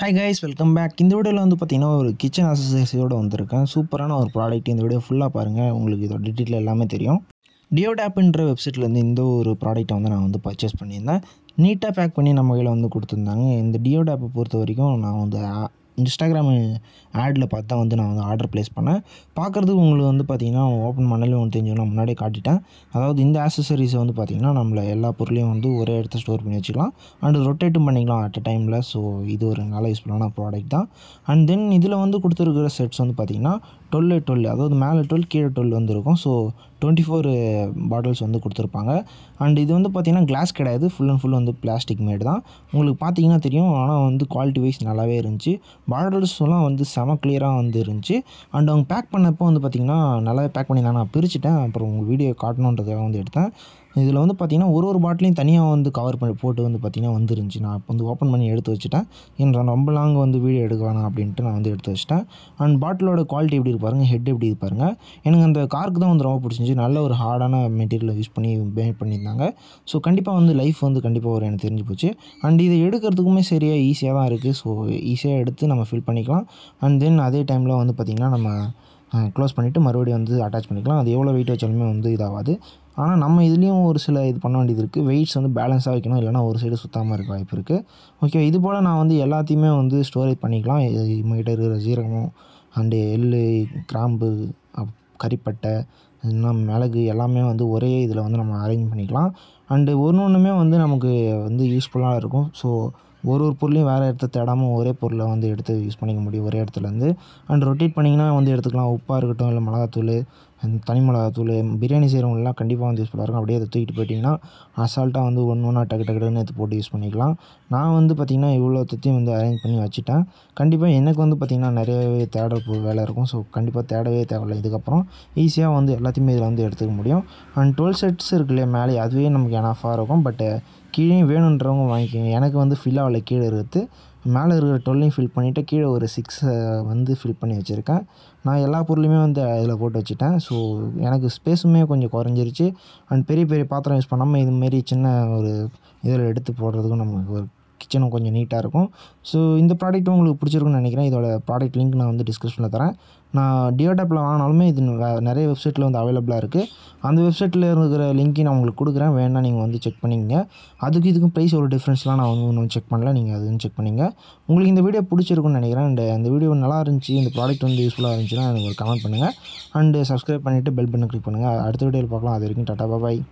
hi guys welcome back இந்த வீடியோவில் வந்து பார்த்திங்கன்னா ஒரு கிச்சன் அசசரிஸோடு வந்திருக்கேன் சூப்பரான ஒரு ப்ராடக்ட் இந்த வீடியோ ஃபுல்லாக பாருங்கள் உங்களுக்கு இதோட டீட்டெயில் எல்லாமே தெரியும் டியோ வெப்சைட்லேருந்து இந்த ஒரு ப்ராடக்ட்டை வந்து நான் வந்து பர்ச்சேஸ் பண்ணியிருந்தேன் நீட்டாக பேக் பண்ணி நம்ம கையில் வந்து கொடுத்துருந்தாங்க இந்த டியோ டேப்பை பொறுத்த வரைக்கும் நான் வந்து இன்ஸ்டாகிராம் ஆடில் பார்த்து தான் வந்து நான் வந்து ஆர்டர் ப்ளேஸ் பண்ணேன் பார்க்குறதுக்கு உங்களுக்கு வந்து பார்த்திங்கன்னா ஓப்பன் பண்ணலே ஒன்று தெரிஞ்சு நான் முன்னாடியே காட்டிட்டேன் அதாவது இந்த ஆக்சசரிஸை வந்து பார்த்திங்கன்னா நம்மளை எல்லா பொருளையும் வந்து ஒரே இடத்துல ஸ்டோர் பண்ணி வச்சுக்கலாம் அண்ட் ரொட்டேட்டும் பண்ணிக்கலாம் அட் அ டைமில் ஸோ இது ஒரு நல்ல யூஸ்ஃபுல்லான ப்ராடக்ட் தான் அண்ட் தென் இதில் வந்து கொடுத்துருக்கிற செட்ஸ் வந்து பார்த்திங்கன்னா டுவெல் டுவெல் அதாவது மேலே டுவெல் கீழே டுவெல் வந்துருக்கும் ஸோ டுவெண்ட்டி ஃபோர் பாட்டில்ஸ் வந்து கொடுத்துருப்பாங்க அண்ட் இது வந்து பார்த்திங்கன்னா கிளாஸ் கிடையாது ஃபுல் அண்ட் ஃபுல் வந்து பிளாஸ்டிக் மேடு தான் உங்களுக்கு பார்த்தீங்கன்னா தெரியும் ஆனால் வந்து குவாலிட்டி வைஸ் நல்லாவே இருந்துச்சு பாட்டில்ஸ்லாம் வந்து செம கிளியராக வந்து இருந்துச்சு அண்ட் அவங்க பேக் பண்ணப்போ வந்து பார்த்திங்கன்னா நல்லாவே பேக் பண்ணியிருந்தாங்க நான் பிரிச்சுட்டேன் அப்புறம் உங்களுக்கு வீடியோ காட்டணுன்றதுக்காக வந்து எடுத்தேன் இதில் வந்து பார்த்திங்கன்னா ஒரு ஒரு பாட்டிலையும் தனியாக வந்து கவர் பண்ணி போட்டு வந்து பார்த்திங்கன்னா வந்துருந்துச்சு நான் இப்போ வந்து ஓப்பன் பண்ணி எடுத்து வச்சுட்டேன் நான் ரொம்ப லாங் வந்து வீடியோ எடுக்கலாம் அப்படின்ட்டு நான் வந்து எடுத்து வச்சுட்டேன் அண்ட் பாட்டிலோட குவாலிட்டி எப்படி இருப்பாருங்க ஹெட் எப்படி இருப்பாருங்க எனக்கு அந்த கார்க்கு தான் வந்து ரொம்ப பிடிச்சிருந்துச்சி நல்ல ஒரு ஹார்டான மெட்டீரியலை யூஸ் பண்ணி பேட் பண்ணியிருந்தாங்க ஸோ கண்டிப்பாக வந்து லைஃப் வந்து கண்டிப்பாக ஒரு எனக்கு தெரிஞ்சு போச்சு அண்ட் இதை எடுக்கிறதுக்குமே சரியாக ஈஸியாக தான் இருக்குது ஸோ ஈஸியாக எடுத்து நம்ம ஃபில் பண்ணிக்கலாம் அண்ட் தென் அதே டைமில் வந்து பார்த்திங்கன்னா நம்ம க்ளோஸ் பண்ணிவிட்டு மறுபடியும் வந்து அட்டாச் பண்ணிக்கலாம் அது எவ்வளோ வெயிட் வச்சாலுமே வந்து இதாகாது ஆனால் நம்ம இதுலேயும் ஒரு சில இது பண்ண வேண்டியது இருக்குது வெயிட்ஸ் வந்து பேலன்ஸாக வைக்கணும் இல்லைனா ஒரு சைடு சுத்தாமல் இருக்க வாய்ப்பு இருக்குது ஓகே இது போல் நான் வந்து எல்லாத்தையுமே வந்து ஸ்டோரேஜ் பண்ணிக்கலாம் இம்மகிட்ட இருக்கிற ஜீரகம் அண்டு எள் கிராம்பு கறிப்பட்டை இன்னும் மிளகு எல்லாமே வந்து ஒரே இதில் வந்து நம்ம அரேஞ்ச் பண்ணிக்கலாம் அண்டு ஒன்று ஒன்றுமே வந்து நமக்கு வந்து யூஸ்ஃபுல்லாக இருக்கும் ஸோ ஒரு ஒரு பொருளையும் வேறு இடத்த தேடாமல் ஒரே பொருளை வந்து எடுத்து யூஸ் பண்ணிக்க முடியும் ஒரே இடத்துலேருந்து அண்ட் ரொட்டேட் பண்ணிங்கன்னா வந்து எடுத்துக்கலாம் உப்பாக இருக்கட்டும் இல்லை மிளகாத்தூள் தனி மிளகாத்தூள் பிரியாணி செய்கிறவங்களாம் கண்டிப்பாக வந்து யூஸ்ஃபுல்லாக இருக்கும் அப்படியே அதை தூக்கிட்டு போயிட்டிங்கன்னா அசால்ட்டாக வந்து ஒன்று ஒன்றா டக்கு டக்குன்னு எடுத்து போட்டு யூஸ் பண்ணிக்கலாம் நான் வந்து பார்த்திங்கன்னா இவ்வளோ தத்தையும் வந்து அரேஞ்ச் பண்ணி வச்சுட்டேன் கண்டிப்பாக எனக்கு வந்து பார்த்திங்கன்னா நிறையவே தேட வேலை இருக்கும் ஸோ கண்டிப்பாக தேடவே தேவையில்லை இதுக்கப்புறம் ஈஸியாக வந்து எல்லாத்தையுமே இதில் வந்து எடுத்துக்க முடியும் அண்ட் டுவெல் செட்ஸ் இருக்குல்லையே மேலே அதுவே நமக்கு எனஃபாக இருக்கும் பட்டு கீழே வேணுன்றவங்க வாங்கிக்கோங்க எனக்கு வந்து ஃபில் ஆகலை கீழே இருக்கிறது மேலே இருக்கிற டொல்லையும் ஃபில் பண்ணிவிட்டு கீழே ஒரு சிக்ஸை வந்து ஃபில் பண்ணி வச்சுருக்கேன் நான் எல்லா பொருளையுமே வந்து அதில் போட்டு வச்சுட்டேன் ஸோ எனக்கு ஸ்பேஸுமே கொஞ்சம் குறைஞ்சிருச்சு அண்ட் பெரிய பெரிய பாத்திரம் யூஸ் பண்ணாமல் இதுமாரி சின்ன ஒரு இதில் எடுத்து போடுறதுக்கும் நமக்கு ஒரு கிச்சனும் கொஞ்சம் நீட்டாக இருக்கும் ஸோ இந்த ப்ராடக்ட்டும் உங்களுக்கு பிடிச்சிருக்குன்னு நினைக்கிறேன் இதோட ப்ராடக்ட் லிங்க் நான் வந்து டிஸ்கிரிப்ஷனில் தரேன் நான் டியோடாப்பில் வாங்கினாலுமே இது நிறைய வெப்சைட்டில் வந்து அவைலபிளாக இருக்குது அந்த வெப்சைட்டில் இருக்கிற லிங்க்கையும் நான் உங்களுக்கு கொடுக்குறேன் வேணால் நீங்கள் வந்து செக் பண்ணிங்க அதுக்கு இதுக்கும் ப்ரைஸ் ஒரு டிஃப்ரென்ஸ்லாம் நான் வந்து ஒன்றும் செக் பண்ணல நீங்கள் அது செக் பண்ணிங்க உங்களுக்கு இந்த வீடியோ பிடிச்சிருக்குன்னு நினைக்கிறேன் அண்ட் இந்த வீடியோ நல்லா இருந்துச்சு இந்த ப்ராடக்ட் வந்து யூஸ்ஃபுல்லாக இருந்துச்சுன்னா எனக்கு ஒரு கமெண்ட் பண்ணுங்கள் அண்டு சப்ஸ்கிரைப் பண்ணிவிட்டு பெல் பண்ணி கிளிக் பண்ணுங்கள் அடுத்த வீடியோவில் பார்க்கலாம் அது வரைக்கும் டாட்டா பாய்